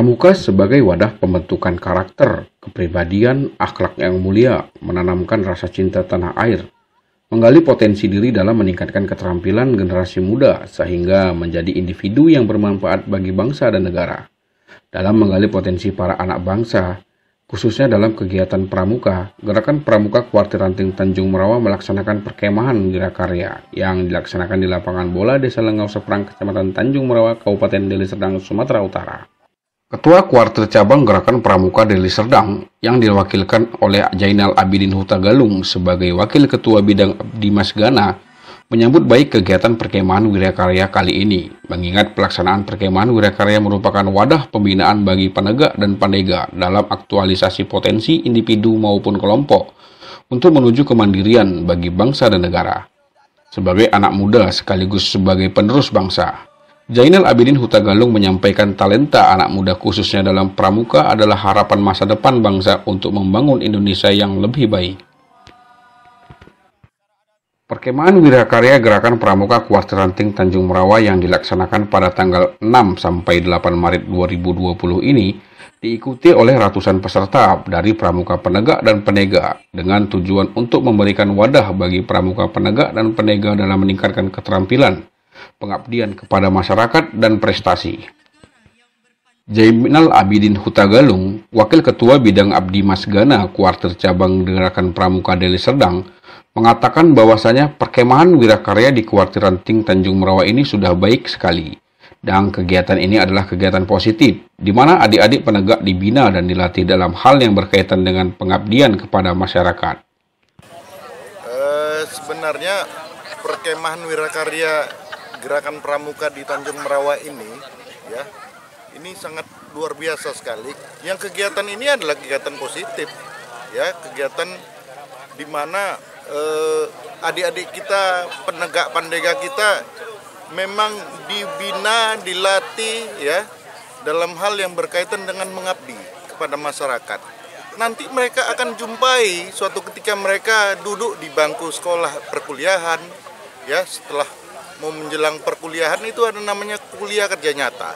Pramuka sebagai wadah pembentukan karakter, kepribadian, akhlak yang mulia, menanamkan rasa cinta tanah air, menggali potensi diri dalam meningkatkan keterampilan generasi muda sehingga menjadi individu yang bermanfaat bagi bangsa dan negara. Dalam menggali potensi para anak bangsa, khususnya dalam kegiatan pramuka, Gerakan Pramuka Kuartir Ranting Tanjung Merawa melaksanakan perkemahan karya yang dilaksanakan di lapangan bola Desa Lengau Seprang, Kecamatan Tanjung Merawa, Kabupaten Deli Serdang, Sumatera Utara. Ketua Kuartir Cabang Gerakan Pramuka Deli Serdang yang diwakilkan oleh Jainal Abidin Huta Galung sebagai Wakil Ketua Bidang Dimas Gana menyambut baik kegiatan perkemahan Wirakarya kali ini, mengingat pelaksanaan perkemahan Wirakarya merupakan wadah pembinaan bagi penegak dan pandega dalam aktualisasi potensi individu maupun kelompok untuk menuju kemandirian bagi bangsa dan negara. Sebagai anak muda sekaligus sebagai penerus bangsa, Jainal Abidin Huta Galung menyampaikan talenta anak muda khususnya dalam pramuka adalah harapan masa depan bangsa untuk membangun Indonesia yang lebih baik. Perkemahan Wirakarya Gerakan Pramuka Kuartir Ranting Tanjung Merawa yang dilaksanakan pada tanggal 6 sampai 8 Maret 2020 ini diikuti oleh ratusan peserta dari pramuka penegak dan penega dengan tujuan untuk memberikan wadah bagi pramuka penegak dan penega dalam meningkatkan keterampilan pengabdian kepada masyarakat dan prestasi. Jaiminal Abidin Hutagalung, Wakil Ketua Bidang Abdi Masgana Kuartir Cabang Gerakan Pramuka Deli Serdang, mengatakan bahwasanya perkemahan wirakarya di Kuartir ranting Tanjung Merawa ini sudah baik sekali. Dan kegiatan ini adalah kegiatan positif, di mana adik-adik penegak dibina dan dilatih dalam hal yang berkaitan dengan pengabdian kepada masyarakat. E, sebenarnya perkemahan wirakarya gerakan pramuka di Tanjung Merawa ini ya ini sangat luar biasa sekali. Yang kegiatan ini adalah kegiatan positif ya kegiatan di mana eh, adik-adik kita penegak pandega kita memang dibina dilatih ya dalam hal yang berkaitan dengan mengabdi kepada masyarakat nanti mereka akan jumpai suatu ketika mereka duduk di bangku sekolah perkuliahan ya setelah mau menjelang perkuliahan itu ada namanya kuliah kerja nyata.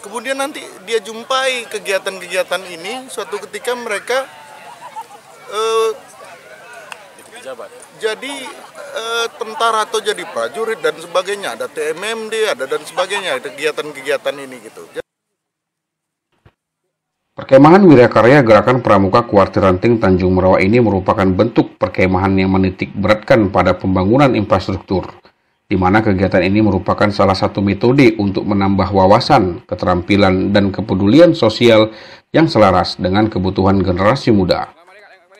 Kemudian nanti dia jumpai kegiatan-kegiatan ini suatu ketika mereka eh, jadi uh, tentara atau jadi prajurit dan sebagainya, ada TMMD, ada dan sebagainya, kegiatan-kegiatan ini gitu. Perkemahan Wirakarya Gerakan Pramuka Kuartir Ranting Tanjung Merawa ini merupakan bentuk perkemahan yang menitik beratkan pada pembangunan infrastruktur di mana kegiatan ini merupakan salah satu metode untuk menambah wawasan, keterampilan, dan kepedulian sosial yang selaras dengan kebutuhan generasi muda.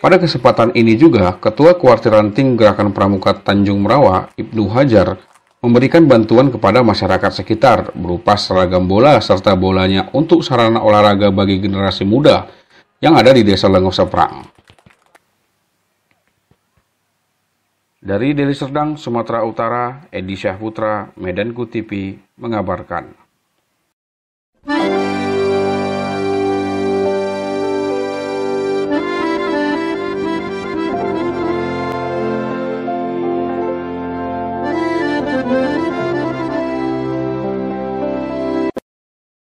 Pada kesempatan ini juga, Ketua Ranting Gerakan Pramuka Tanjung Merawa, Ibnu Hajar, memberikan bantuan kepada masyarakat sekitar berupa seragam bola serta bolanya untuk sarana olahraga bagi generasi muda yang ada di Desa Lengoh Seprang. Dari Deli Serdang, Sumatera Utara, Edi Syahputra, Medan Kutipi, mengabarkan.